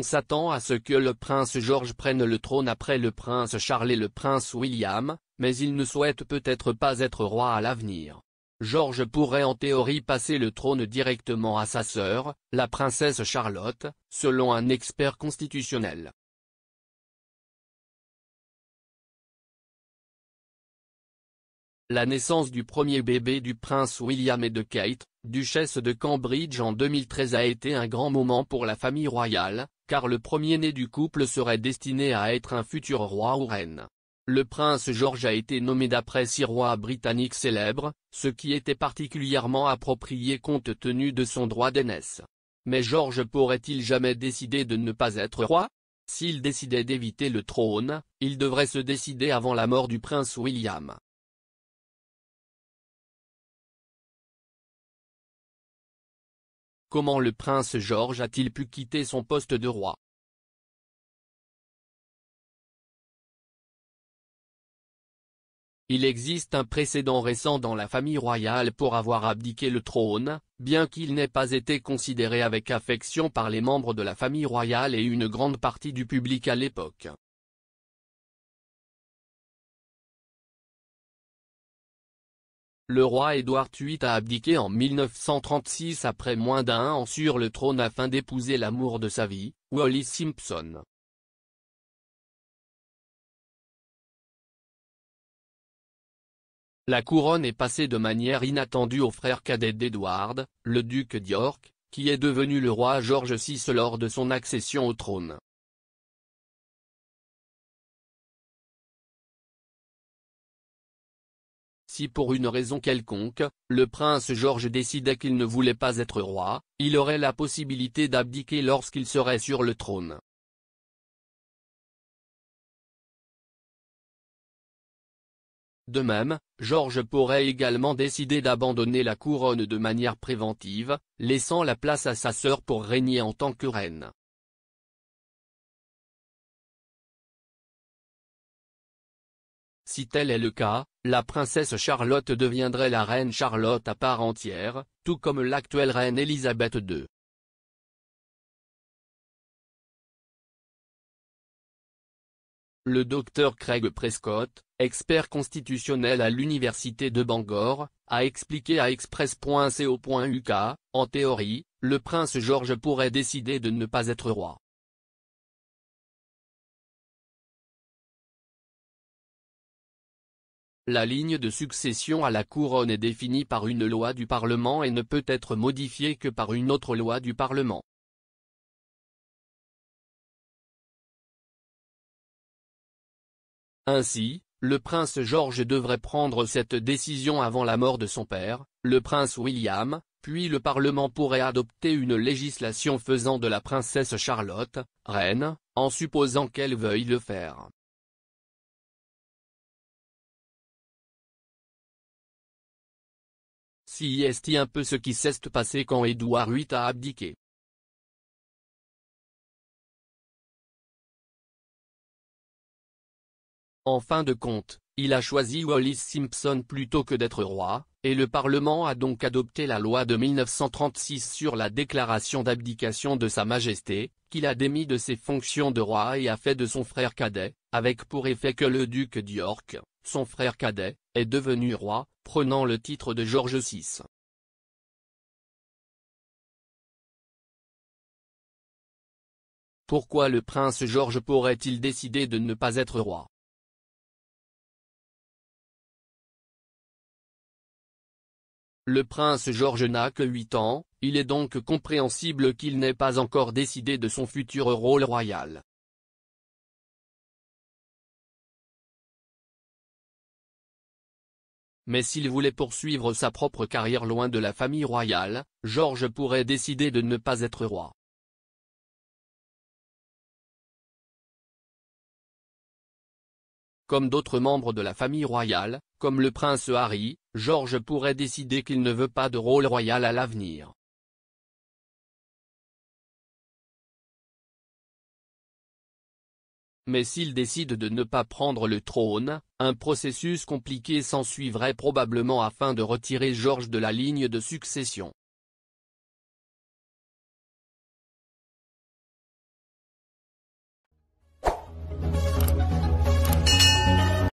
on s'attend à ce que le prince George prenne le trône après le prince Charles et le prince William, mais il ne souhaite peut-être pas être roi à l'avenir. George pourrait en théorie passer le trône directement à sa sœur, la princesse Charlotte, selon un expert constitutionnel. La naissance du premier bébé du prince William et de Kate, duchesse de Cambridge en 2013 a été un grand moment pour la famille royale, car le premier-né du couple serait destiné à être un futur roi ou reine. Le prince George a été nommé d'après six rois britanniques célèbres, ce qui était particulièrement approprié compte tenu de son droit d'aînesse. Mais George pourrait-il jamais décider de ne pas être roi S'il décidait d'éviter le trône, il devrait se décider avant la mort du prince William. Comment le prince George a-t-il pu quitter son poste de roi Il existe un précédent récent dans la famille royale pour avoir abdiqué le trône, bien qu'il n'ait pas été considéré avec affection par les membres de la famille royale et une grande partie du public à l'époque. Le roi Édouard VIII a abdiqué en 1936 après moins d'un an sur le trône afin d'épouser l'amour de sa vie, Wally Simpson. La couronne est passée de manière inattendue au frère cadet d'Édouard, le duc d'York, qui est devenu le roi George VI lors de son accession au trône. si pour une raison quelconque, le prince Georges décidait qu'il ne voulait pas être roi, il aurait la possibilité d'abdiquer lorsqu'il serait sur le trône. De même, Georges pourrait également décider d'abandonner la couronne de manière préventive, laissant la place à sa sœur pour régner en tant que reine. Si tel est le cas, la princesse Charlotte deviendrait la reine Charlotte à part entière, tout comme l'actuelle reine Élisabeth II. Le docteur Craig Prescott, expert constitutionnel à l'université de Bangor, a expliqué à express.co.uk, en théorie, le prince George pourrait décider de ne pas être roi. La ligne de succession à la couronne est définie par une loi du Parlement et ne peut être modifiée que par une autre loi du Parlement. Ainsi, le prince George devrait prendre cette décision avant la mort de son père, le prince William, puis le Parlement pourrait adopter une législation faisant de la princesse Charlotte, reine, en supposant qu'elle veuille le faire. si est un peu ce qui s'est passé quand Édouard VIII a abdiqué. En fin de compte, il a choisi Wallis Simpson plutôt que d'être roi, et le Parlement a donc adopté la loi de 1936 sur la déclaration d'abdication de Sa Majesté, qu'il a démis de ses fonctions de roi et a fait de son frère cadet, avec pour effet que le duc d'York, son frère cadet, est devenu roi, prenant le titre de Georges VI. Pourquoi le prince Georges pourrait-il décider de ne pas être roi Le prince Georges n'a que 8 ans, il est donc compréhensible qu'il n'ait pas encore décidé de son futur rôle royal. mais s'il voulait poursuivre sa propre carrière loin de la famille royale, Georges pourrait décider de ne pas être roi. Comme d'autres membres de la famille royale, comme le prince Harry, Georges pourrait décider qu'il ne veut pas de rôle royal à l'avenir. mais s'il décide de ne pas prendre le trône, un processus compliqué s'ensuivrait probablement afin de retirer Georges de la ligne de succession.